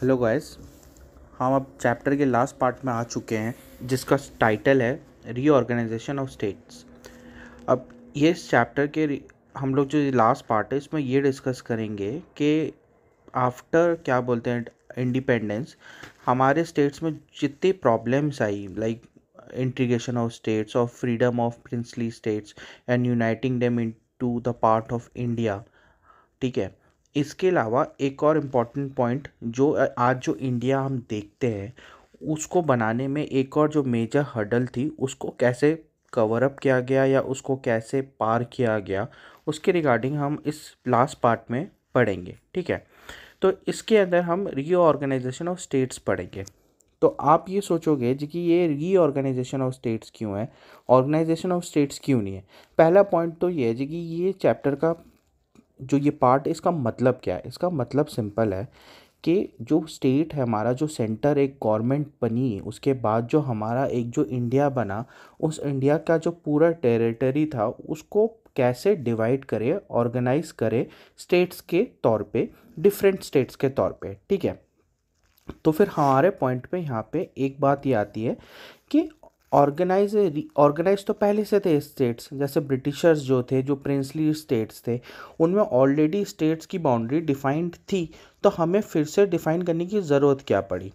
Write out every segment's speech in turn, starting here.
hello guys हम अब chapter के लास्ट पार्ट में आ चुके हैं जिसका टाइटल है रीऑर्गेनाइजेशन ऑफ स्टेट्स अब ये चैप्टर के हम लोग जो लास्ट पार्ट है इसमें ये डिस्कस करेंगे कि आफ्टर क्या बोलते हैं इंडिपेंडेंस हमारे स्टेट्स में जितनी problems I like integration of states और freedom of princely states and uniting them into the part of India ठीक है इसके अलावा एक और इम्पॉर्टेंट पॉइंट जो आज जो इंडिया हम देखते हैं उसको बनाने में एक और जो मेजर हर्डल थी उसको कैसे कवर अप किया गया या उसको कैसे पार किया गया उसके रिगार्डिंग हम इस लास्ट पार्ट में पढ़ेंगे ठीक है तो इसके अंदर हम रीऑर्गेनाइजेशन ऑफ स्टेट्स पढ़ेंगे तो आप ये सोचोगे जी कि ये रीऑर्गेनाइजेशन ऑफ स्टेट्स क्यों है ऑर्गेनाइजेशन ऑफ स्टेट्स क्यों नहीं है पहला पॉइंट तो ये है जी कि ये चैप्टर का जो ये पार्ट है इसका मतलब क्या है इसका मतलब सिंपल है कि जो स्टेट है हमारा जो सेंटर एक गवर्नमेंट बनी उसके बाद जो हमारा एक जो इंडिया बना उस इंडिया का जो पूरा टेरिटरी था उसको कैसे डिवाइड करे ऑर्गेनाइज करे स्टेट्स के तौर पे डिफरेंट स्टेट्स के तौर पे ठीक है तो फिर हमारे पॉइंट पे यहाँ पे एक बात ये आती है कि ऑर्गेनाइज ऑर्गेनाइज तो पहले से थे स्टेट्स जैसे ब्रिटिशर्स जो थे जो प्रिंसली स्टेट्स थे उनमें ऑलरेडी स्टेट्स की बाउंड्री डिफाइंड थी तो हमें फिर से डिफाइन करने की ज़रूरत क्या पड़ी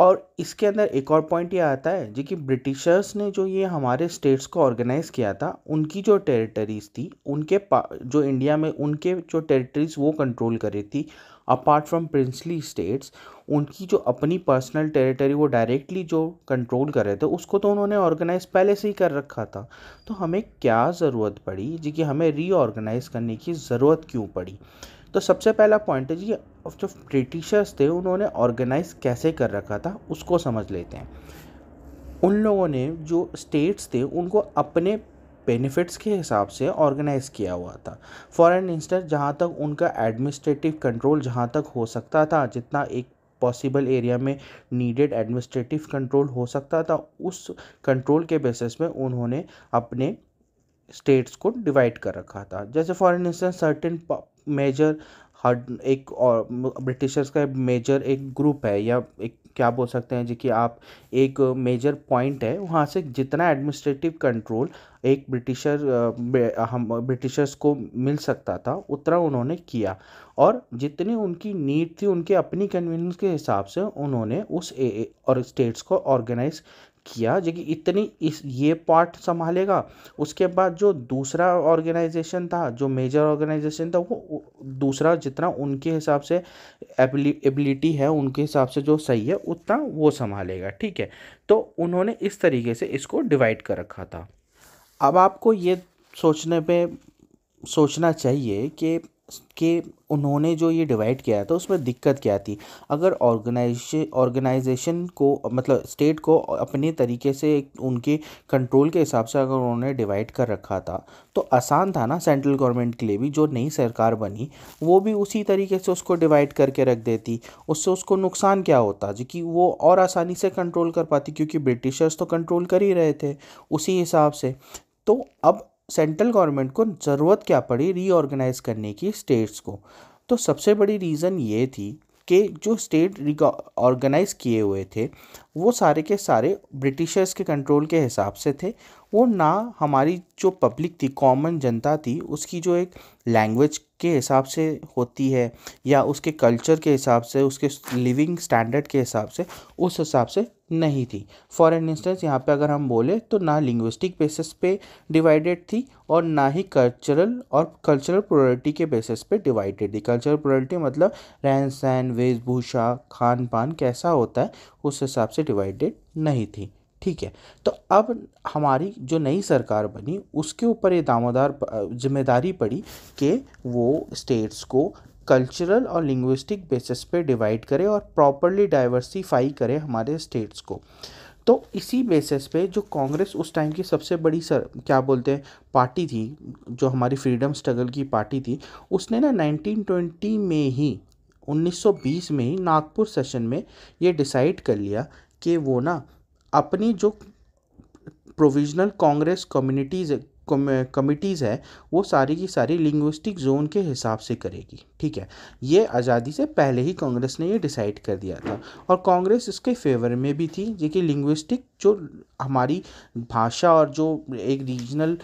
और इसके अंदर एक और पॉइंट ये आता है जी कि ब्रिटिशर्स ने जो ये हमारे स्टेट्स को ऑर्गेनाइज़ किया था उनकी जो टेरिटरीज थी उनके जो इंडिया में उनके जो टेरिटरीज वो कंट्रोल करी थी अपार्ट फ्रॉम प्रिंसली स्टेट्स उनकी जो अपनी पर्सनल टेरिटरी वो डायरेक्टली जो कंट्रोल कर रहे थे उसको तो उन्होंने ऑर्गेनाइज पहले से ही कर रखा था तो हमें क्या ज़रूरत पड़ी जी कि हमें रीऑर्गेनाइज करने की ज़रूरत क्यों पड़ी तो सबसे पहला पॉइंट है जी जो ब्रिटिशर्स थे उन्होंने ऑर्गेनाइज कैसे कर रखा था उसको समझ लेते हैं उन लोगों ने जो स्टेट्स थे उनको अपने बेनिफिट्स के हिसाब से ऑर्गेनाइज़ किया हुआ था फॉर एन इंस्टेंस जहाँ तक उनका एडमिनिस्ट्रेटिव कंट्रोल जहाँ तक हो सकता था जितना एक पॉसिबल एरिया में नीडेड एडमिनिस्ट्रेटिव कंट्रोल हो सकता था उस कंट्रोल के बेसिस में उन्होंने अपने स्टेट्स को डिवाइड कर रखा था जैसे फॉर इंस्टेंस सर्टेन मेजर हर एक और ब्रिटिशर्स का मेजर एक ग्रुप है या एक क्या बोल सकते हैं जी कि आप एक मेजर पॉइंट है वहाँ से जितना एडमिनिस्ट्रेटिव कंट्रोल एक ब्रिटिशर हम ब्रिटिशर्स को मिल सकता था उतना उन्होंने किया और जितनी उनकी नीड थी उनके अपनी कन्वीनियंस के हिसाब से उन्होंने उस ए और स्टेट्स को ऑर्गेनाइज किया जो कि इतनी इस ये पार्ट संभालेगा उसके बाद जो दूसरा ऑर्गेनाइजेशन था जो मेजर ऑर्गेनाइजेशन था वो दूसरा जितना उनके हिसाब से एबिलिटी है उनके हिसाब से जो सही है उतना वो संभालेगा ठीक है तो उन्होंने इस तरीके से इसको डिवाइड कर रखा था अब आपको ये सोचने पे सोचना चाहिए कि के उन्होंने जो ये डिवाइड किया था उसमें दिक्कत क्या थी अगर ऑर्गेनाइजे ऑर्गेनाइजेशन को मतलब स्टेट को अपने तरीके से उनके कंट्रोल के हिसाब से अगर उन्होंने डिवाइड कर रखा था तो आसान था ना सेंट्रल गवर्नमेंट के लिए भी जो नई सरकार बनी वो भी उसी तरीके से उसको डिवाइड करके रख देती उससे उसको नुकसान क्या होता जो कि वो और आसानी से कंट्रोल कर पाती क्योंकि ब्रिटिशर्स तो कंट्रोल कर ही रहे थे उसी हिसाब से तो अब सेंट्रल गवर्नमेंट को ज़रूरत क्या पड़ी रीऑर्गेनाइज करने की स्टेट्स को तो सबसे बड़ी रीज़न ये थी कि जो स्टेट ऑर्गेनाइज किए हुए थे वो सारे के सारे ब्रिटिशर्स के कंट्रोल के हिसाब से थे वो ना हमारी जो पब्लिक थी कॉमन जनता थी उसकी जो एक लैंग्वेज के हिसाब से होती है या उसके कल्चर के हिसाब से उसके लिविंग स्टैंडर्ड के हिसाब से उस हिसाब से नहीं थी फॉर एन इंस्टेंस यहाँ पे अगर हम बोले तो ना लिंग्विस्टिक बेसिस पे डिवाइडेड थी और ना ही कल्चरल और कल्चरल प्रोरिटी के बेसिस पे डिवाइडेड थी कल्चरल प्रोरिटी मतलब रहन सहन वेशभूषा खान पान कैसा होता है उस हिसाब से डिवाइडेड नहीं थी ठीक है तो अब हमारी जो नई सरकार बनी उसके ऊपर ये दामोदार जिम्मेदारी पड़ी कि वो स्टेट्स को कल्चरल और लिंग्विस्टिक बेसिस पे डिवाइड करे और प्रॉपरली डाइवर्सिफाई करे हमारे स्टेट्स को तो इसी बेसिस पे जो कांग्रेस उस टाइम की सबसे बड़ी सर क्या बोलते हैं पार्टी थी जो हमारी फ्रीडम स्ट्रगल की पार्टी थी उसने ना 1920 में ही 1920 में ही नागपुर सेशन में ये डिसाइड कर लिया कि वो ना अपनी जो प्रोविजनल कांग्रेस कम्युनिटीज़ कमिटीज़ है वो सारी की सारी लिंग्विस्टिक जोन के हिसाब से करेगी ठीक है ये आज़ादी से पहले ही कांग्रेस ने ये डिसाइड कर दिया था और कांग्रेस इसके फेवर में भी थी जो कि लिंग्विस्टिक जो हमारी भाषा और जो एक रीजनल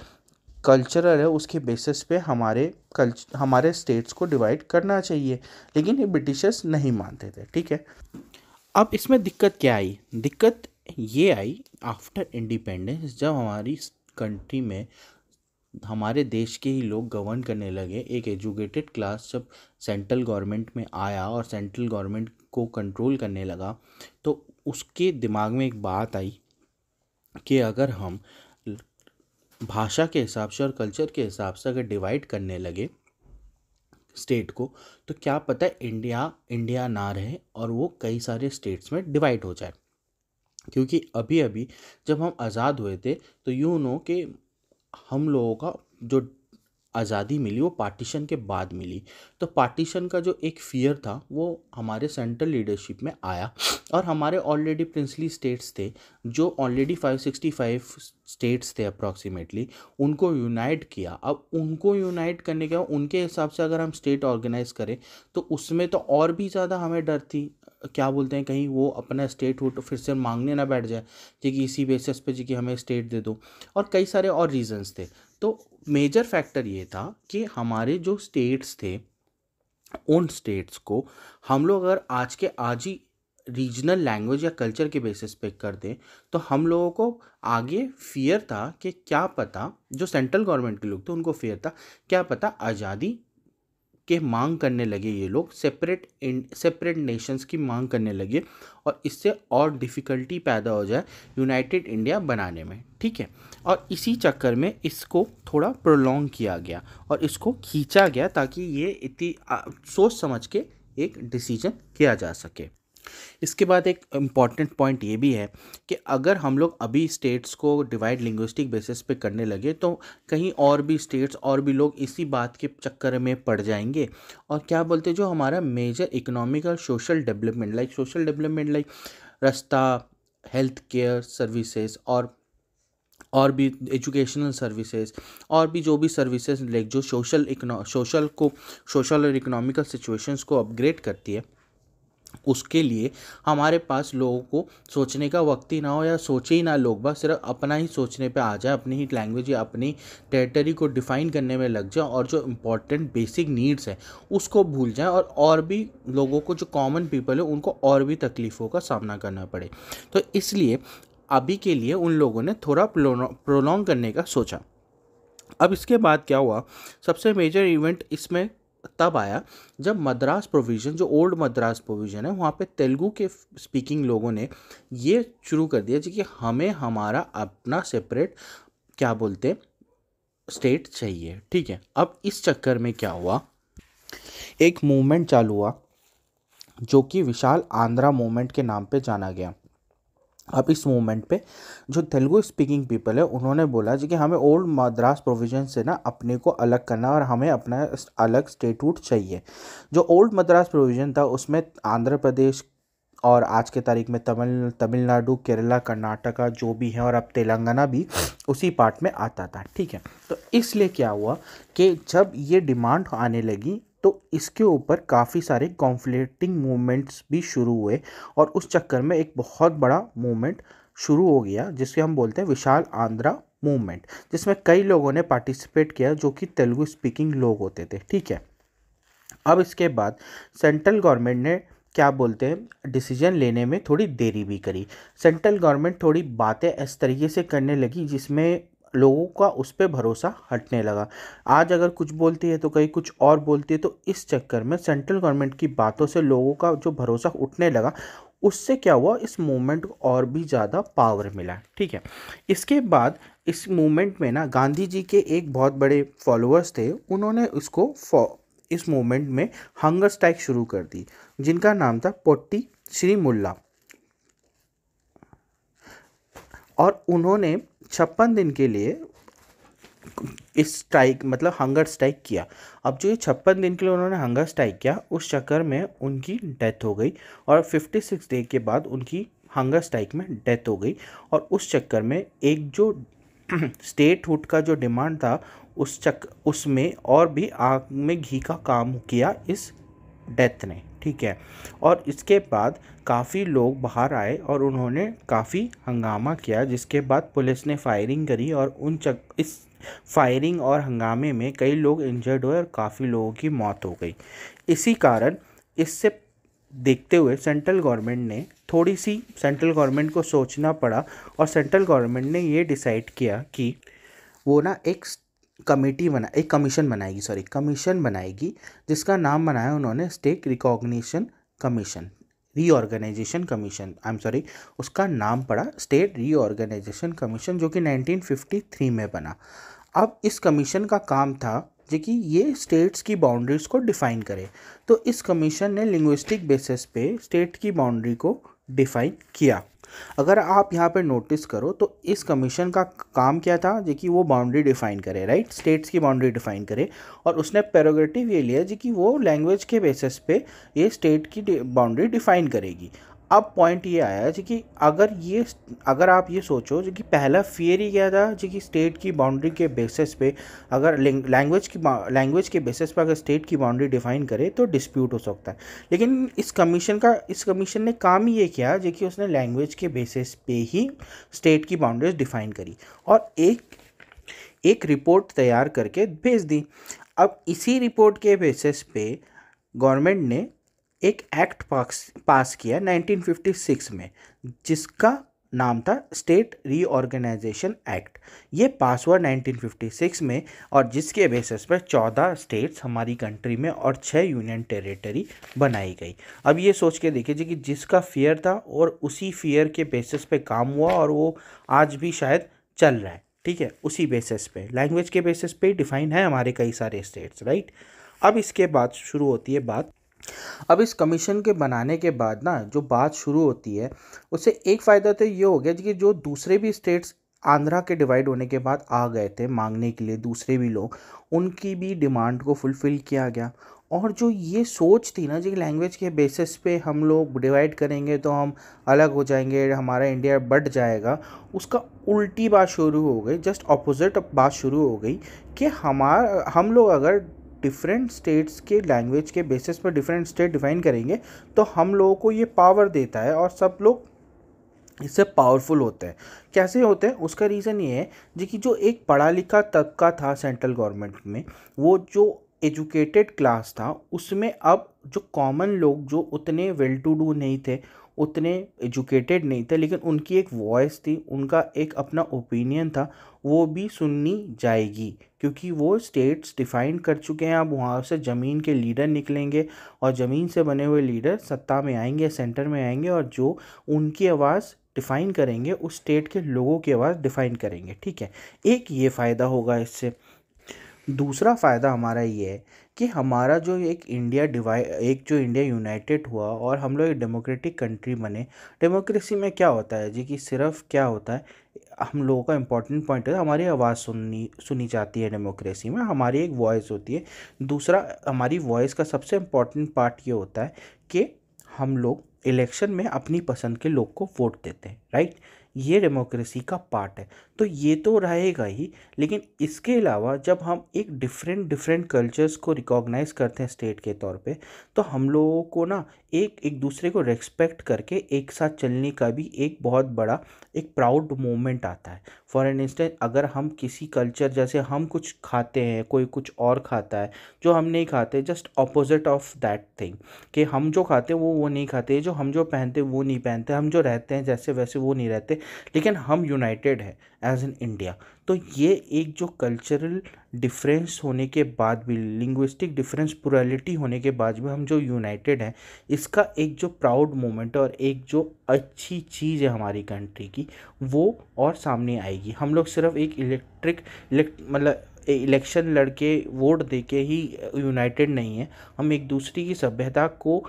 कल्चरल है उसके बेसिस पे हमारे कल्च हमारे स्टेट्स को डिवाइड करना चाहिए लेकिन ये ब्रिटिशर्स नहीं मानते थे ठीक है अब इसमें दिक्कत क्या आई दिक्कत ये आई आफ्टर इंडिपेंडेंस जब हमारी कंट्री में हमारे देश के ही लोग गवर्न करने लगे एक एजुकेटेड क्लास जब सेंट्रल गवर्नमेंट में आया और सेंट्रल गवर्नमेंट को कंट्रोल करने लगा तो उसके दिमाग में एक बात आई कि अगर हम भाषा के हिसाब से और कल्चर के हिसाब से अगर डिवाइड करने लगे स्टेट को तो क्या पता है इंडिया इंडिया ना रहे और वो कई सारे स्टेट्स में डिवाइड हो जाए क्योंकि अभी अभी जब हम आज़ाद हुए थे तो यू नो कि हम लोगों का जो आज़ादी मिली वो पार्टीशन के बाद मिली तो पार्टीशन का जो एक फियर था वो हमारे सेंट्रल लीडरशिप में आया और हमारे ऑलरेडी प्रिंसली स्टेट्स थे जो ऑलरेडी 565 स्टेट्स थे अप्रॉक्सीमेटली उनको यूनाइट किया अब उनको यूनाइट करने के बाद उनके हिसाब से अगर हम स्टेट ऑर्गेनाइज करें तो उसमें तो और भी ज़्यादा हमें डर थी क्या बोलते हैं कहीं वो अपना स्टेट हुड तो फिर से मांगने ना बैठ जाए कि इसी बेसिस पे जी कि हमें स्टेट दे दो और कई सारे और रीजंस थे तो मेजर फैक्टर ये था कि हमारे जो स्टेट्स थे उन स्टेट्स को हम लोग अगर आज के आज ही रीजनल लैंग्वेज या कल्चर के बेसिस पे कर दें तो हम लोगों को आगे फियर था कि क्या पता जो सेंट्रल गवर्नमेंट के लोग थे उनको फियर था क्या पता आज़ादी के मांग करने लगे ये लोग सेपरेट सेपरेट नेशंस की मांग करने लगे और इससे और डिफ़िकल्टी पैदा हो जाए यूनाइटेड इंडिया बनाने में ठीक है और इसी चक्कर में इसको थोड़ा प्रोलोंग किया गया और इसको खींचा गया ताकि ये इतनी सोच समझ के एक डिसीजन किया जा सके इसके बाद एक इम्पॉर्टेंट पॉइंट ये भी है कि अगर हम लोग अभी स्टेट्स को डिवाइड लिंग्विस्टिक बेसिस पे करने लगे तो कहीं और भी स्टेट्स और भी लोग इसी बात के चक्कर में पड़ जाएंगे और क्या बोलते जो हमारा मेजर इकोनॉमिक और social development like social development like रास्ता हेल्थ केयर सर्विसेज और और भी एजुकेशनल सर्विसेज और भी जो भी सर्विसेज लाइक जो सोशल सोशल को सोशल और इकोनॉमिकल सिचुएशंस को अपग्रेड करती है उसके लिए हमारे पास लोगों को सोचने का वक्त ही ना हो या सोचे ही ना लोग बस सिर्फ अपना ही सोचने पे आ जाए अपनी ही लैंग्वेज या अपनी टेरिटरी को डिफ़ाइन करने में लग जाए और जो इम्पोर्टेंट बेसिक नीड्स हैं उसको भूल जाए और और भी लोगों को जो कॉमन पीपल है उनको और भी तकलीफ़ों का सामना करना पड़े तो इसलिए अभी के लिए उन लोगों ने थोड़ा प्रोलॉन्ग करने का सोचा अब इसके बाद क्या हुआ सबसे मेजर इवेंट इसमें तब आया जब मद्रास प्रोविज़न जो ओल्ड मद्रास प्रोविज़न है वहाँ पे तेलुगु के स्पीकिंग लोगों ने ये शुरू कर दिया जी कि हमें हमारा अपना सेपरेट क्या बोलते स्टेट चाहिए ठीक है अब इस चक्कर में क्या हुआ एक मूवमेंट चालू हुआ जो कि विशाल आंध्रा मूवमेंट के नाम पे जाना गया अब इस मोमेंट पे जो तेलुगु स्पीकिंग पीपल है उन्होंने बोला जी कि हमें ओल्ड मद्रास प्रोविजन से ना अपने को अलग करना और हमें अपना अलग स्टेटूट चाहिए जो ओल्ड मद्रास प्रोविजन था उसमें आंध्र प्रदेश और आज के तारीख में तमिल तमिलनाडु केरला कर्नाटका जो भी हैं और अब तेलंगाना भी उसी पार्ट में आता था ठीक है तो इसलिए क्या हुआ कि जब ये डिमांड आने लगी तो इसके ऊपर काफ़ी सारे कॉन्फ्लिक्टिंग मूवमेंट्स भी शुरू हुए और उस चक्कर में एक बहुत बड़ा मूवमेंट शुरू हो गया जिसके हम बोलते हैं विशाल आंध्रा मूवमेंट जिसमें कई लोगों ने पार्टिसिपेट किया जो कि तेलुगु स्पीकिंग लोग होते थे ठीक है अब इसके बाद सेंट्रल गवर्नमेंट ने क्या बोलते हैं डिसीजन लेने में थोड़ी देरी भी करी सेंट्रल गवर्नमेंट थोड़ी बातें इस तरीके से करने लगी जिसमें लोगों का उस पर भरोसा हटने लगा आज अगर कुछ बोलती है तो कहीं कुछ और बोलती है तो इस चक्कर में सेंट्रल गवर्नमेंट की बातों से लोगों का जो भरोसा उठने लगा उससे क्या हुआ इस मूवमेंट को और भी ज़्यादा पावर मिला ठीक है इसके बाद इस मूवमेंट में ना गांधी जी के एक बहुत बड़े फॉलोअर्स थे उन्होंने उसको इस मूवमेंट में हंगर स्ट्राइक शुरू कर दी जिनका नाम था पोट्टी श्री मुल्ला और उन्होंने छप्पन दिन के लिए इस स्ट्राइक मतलब हंगर स्ट्राइक किया अब जो ये छप्पन दिन के लिए उन्होंने हंगर स्ट्राइक किया उस चक्कर में उनकी डेथ हो गई और फिफ्टी सिक्स डे के बाद उनकी हंगर स्ट्राइक में डेथ हो गई और उस चक्कर में एक जो स्टेट हुट का जो डिमांड था उस चक उसमें और भी आग में घी का काम किया इस डेथ ने ठीक है और इसके बाद काफ़ी लोग बाहर आए और उन्होंने काफ़ी हंगामा किया जिसके बाद पुलिस ने फायरिंग करी और उन चक इस फायरिंग और हंगामे में कई लोग इंजर्ड हुए और काफ़ी लोगों की मौत हो गई इसी कारण इससे देखते हुए सेंट्रल गवर्नमेंट ने थोड़ी सी सेंट्रल गवर्नमेंट को सोचना पड़ा और सेंट्रल गवर्नमेंट ने ये डिसाइड किया कि वो ना एक कमेटी बना एक कमीशन बनाएगी सॉरी कमीशन बनाएगी जिसका नाम बनाया उन्होंने state recognition commission reorganisation commission I am sorry उसका नाम पड़ा स्टेट रीऑर्गेनाइजेशन कमीशन जो कि 1953 में बना अब इस कमीशन का काम था जो कि ये स्टेट्स की बाउंड्रीज को डिफाइन करे तो इस कमीशन ने लिंग्विस्टिक बेसिस पे स्टेट की बाउंड्री को डिफाइन किया अगर आप यहाँ पर नोटिस करो तो इस कमीशन का काम क्या था जो कि वो बाउंड्री डिफाइन करे राइट स्टेट्स की बाउंड्री डिफाइन करे और उसने पेरोगेटिव ये लिया जो कि वो लैंग्वेज के बेसिस पे ये स्टेट की बाउंड्री डिफाइन करेगी अब पॉइंट ये आया जी कि अगर ये अगर आप ये सोचो जो कि पहला फियर ही क्या था जो कि स्टेट की बाउंड्री के बेसिस पे अगर लैंग्वेज की लैंग्वेज के बेसिस पे अगर स्टेट की बाउंड्री डिफाइन करे तो डिस्प्यूट हो सकता है लेकिन इस कमीशन का इस कमीशन ने काम ही ये किया जो कि उसने लैंग्वेज के बेसिस पे ही स्टेट की बाउंड्रीज डिफाइन करी और एक एक रिपोर्ट तैयार करके भेज दी अब इसी रिपोर्ट के बेसिस पे गवर्नमेंट ने एक एक्ट पास पास किया 1956 में जिसका नाम था स्टेट रीऑर्गेनाइजेशन एक्ट ये पास हुआ 1956 में और जिसके बेसिस पर 14 स्टेट्स हमारी कंट्री में और 6 यूनियन टेरिटरी बनाई गई अब ये सोच के देखिए कि जिसका फियर था और उसी फियर के बेसिस पे काम हुआ और वो आज भी शायद चल रहा है ठीक है उसी बेसिस पे लैंग्वेज के बेसिस पे डिफाइन है हमारे कई सारे स्टेट्स राइट अब इसके बाद शुरू होती है बात अब इस कमीशन के बनाने के बाद ना जो बात शुरू होती है उससे एक फ़ायदा तो ये हो गया कि जो दूसरे भी स्टेट्स आंध्रा के डिवाइड होने के बाद आ गए थे मांगने के लिए दूसरे भी लोग उनकी भी डिमांड को फुलफ़िल किया गया और जो ये सोच थी ना जी लैंग्वेज के बेसिस पे हम लोग डिवाइड करेंगे तो हम अलग हो जाएंगे हमारा इंडिया बढ़ जाएगा उसका उल्टी बात शुरू हो गई जस्ट अपोजिट बात शुरू हो गई कि हमारा हम लोग अगर डिफरेंट स्टेट्स के लैंग्वेज के बेसिस पर डिफरेंट स्टेट डिफाइन करेंगे तो हम लोगों को ये पावर देता है और सब लोग इससे पावरफुल होते हैं कैसे होते हैं उसका रीज़न ये है जी कि जो एक पढ़ा लिखा तबका था सेंट्रल गवर्नमेंट में वो जो एजुकेटेड क्लास था उसमें अब जो कॉमन लोग जो उतने वेल टू डू नहीं थे उतने एजुकेटेड नहीं थे लेकिन उनकी एक वॉइस थी उनका एक अपना ओपिनियन था वो भी सुननी जाएगी क्योंकि वो स्टेट्स डिफाइन कर चुके हैं अब वहाँ से ज़मीन के लीडर निकलेंगे और ज़मीन से बने हुए लीडर सत्ता में आएंगे सेंटर में आएंगे और जो उनकी आवाज़ डिफ़ाइन करेंगे उस स्टेट के लोगों की आवाज़ डिफ़ाइन करेंगे ठीक है एक ये फ़ायदा होगा इससे दूसरा फ़ायदा हमारा ये है कि हमारा जो एक इंडिया डिवाइ एक जो इंडिया यूनाइटेड हुआ और हम लोग एक डेमोक्रेटिक कंट्री बने डेमोक्रेसी में क्या होता है जी कि सिर्फ क्या होता है हम लोगों का इम्पॉर्टेंट पॉइंट है हमारी आवाज़ सुननी सुनी जाती है डेमोक्रेसी में हमारी एक वॉइस होती है दूसरा हमारी वॉइस का सबसे इम्पॉर्टेंट पार्ट ये होता है कि हम लोग इलेक्शन में अपनी पसंद के लोग को वोट देते हैं राइट ये डेमोक्रेसी का पार्ट है तो ये तो रहेगा ही लेकिन इसके अलावा जब हम एक डिफरेंट डिफरेंट कल्चर्स को रिकॉग्नाइज करते हैं स्टेट के तौर पे तो हम लोगों को ना एक एक दूसरे को रेस्पेक्ट करके एक साथ चलने का भी एक बहुत बड़ा एक प्राउड मोमेंट आता है फॉर एन इंस्टेंस अगर हम किसी कल्चर जैसे हम कुछ खाते हैं कोई कुछ और खाता है जो हम नहीं खाते just opposite of that thing कि हम जो खाते हैं वो वो नहीं खाते जो हम जो पहनते वो नहीं पहनते हम जो रहते हैं जैसे वैसे वो नहीं रहते लेकिन हम यूनाइटेड है एज एन इंडिया तो ये एक जो कल्चरल डिफरेंस होने के बाद भी लिंग्विस्टिक डिफरेंस पुरालिटी होने के बाद भी हम जो यूनाइटेड हैं इसका एक जो प्राउड मोमेंट और एक जो अच्छी चीज़ है हमारी कंट्री की वो और सामने आएगी हम लोग सिर्फ एक इलेक्ट्रिक मतलब इलेक्शन लड़के वोट दे के ही यूनाइटेड नहीं है हम एक दूसरे की सभ्यता को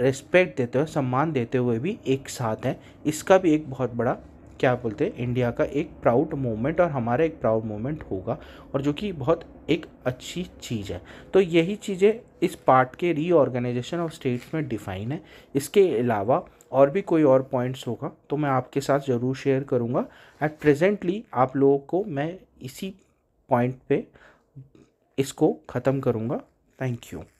रिस्पेक्ट देते हुए सम्मान देते हुए भी एक साथ हैं इसका भी एक बहुत बड़ा क्या बोलते हैं इंडिया का एक प्राउड मोमेंट और हमारा एक प्राउड मोमेंट होगा और जो कि बहुत एक अच्छी चीज़ है तो यही चीज़ें इस पार्ट के रीऑर्गेनाइजेशन ऑफ स्टेट्स में डिफाइन है इसके अलावा और भी कोई और पॉइंट्स होगा तो मैं आपके साथ ज़रूर शेयर करूँगा एट प्रेजेंटली आप लोगों को मैं इसी पॉइंट पे इसको ख़त्म करूँगा थैंक यू